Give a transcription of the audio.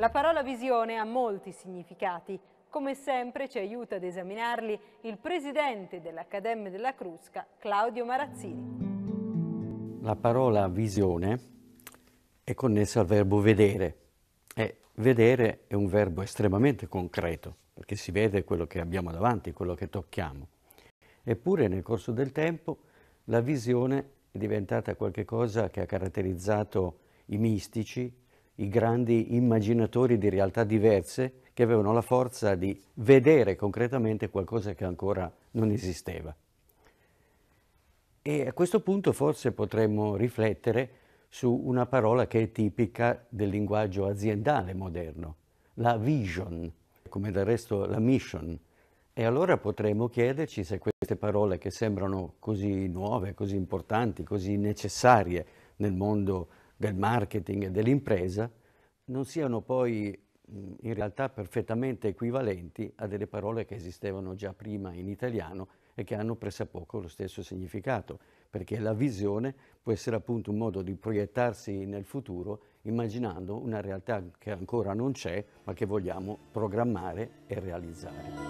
La parola visione ha molti significati. Come sempre ci aiuta ad esaminarli il presidente dell'Accademia della Crusca, Claudio Marazzini. La parola visione è connessa al verbo vedere. E vedere è un verbo estremamente concreto, perché si vede quello che abbiamo davanti, quello che tocchiamo. Eppure nel corso del tempo la visione è diventata qualcosa che ha caratterizzato i mistici, i grandi immaginatori di realtà diverse che avevano la forza di vedere concretamente qualcosa che ancora non esisteva. E a questo punto forse potremmo riflettere su una parola che è tipica del linguaggio aziendale moderno, la vision, come del resto la mission. E allora potremmo chiederci se queste parole che sembrano così nuove, così importanti, così necessarie nel mondo del marketing e dell'impresa non siano poi in realtà perfettamente equivalenti a delle parole che esistevano già prima in italiano e che hanno pressappoco lo stesso significato, perché la visione può essere appunto un modo di proiettarsi nel futuro immaginando una realtà che ancora non c'è ma che vogliamo programmare e realizzare.